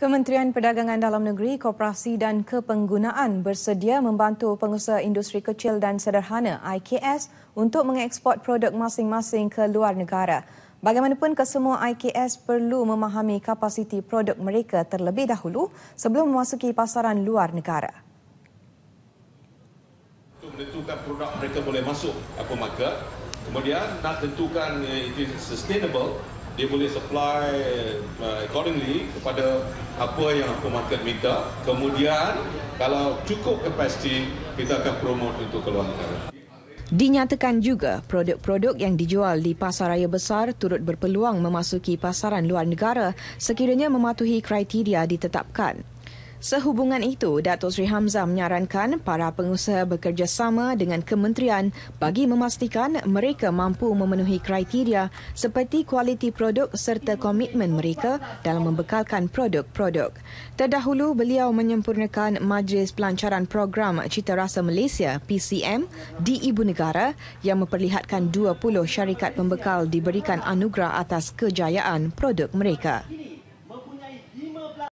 Kementerian Perdagangan Dalam Negeri, Koperasi dan Kepenggunaan bersedia membantu pengusaha industri kecil dan sederhana IKS untuk mengeksport produk masing-masing ke luar negara. Bagaimanapun, kesemua IKS perlu memahami kapasiti produk mereka terlebih dahulu sebelum memasuki pasaran luar negara. Untuk menentukan produk mereka boleh masuk apa maka, kemudian nak tentukan eh, itu sustainable dia boleh supply uh, accordingly kepada apa yang aku market minta. Kemudian kalau cukup capacity, kita akan promote untuk keluar negara. Dinyatakan juga produk-produk yang dijual di pasaraya besar turut berpeluang memasuki pasaran luar negara sekiranya mematuhi kriteria ditetapkan. Sehubungan itu, Datuk Sri Hamzah menyarankan para pengusaha bekerjasama dengan kementerian bagi memastikan mereka mampu memenuhi kriteria seperti kualiti produk serta komitmen mereka dalam membekalkan produk-produk. Terdahulu, beliau menyempurnakan Majlis Pelancaran Program Cita Rasa Malaysia PCM di Ibu Negara yang memperlihatkan 20 syarikat pembekal diberikan anugerah atas kejayaan produk mereka.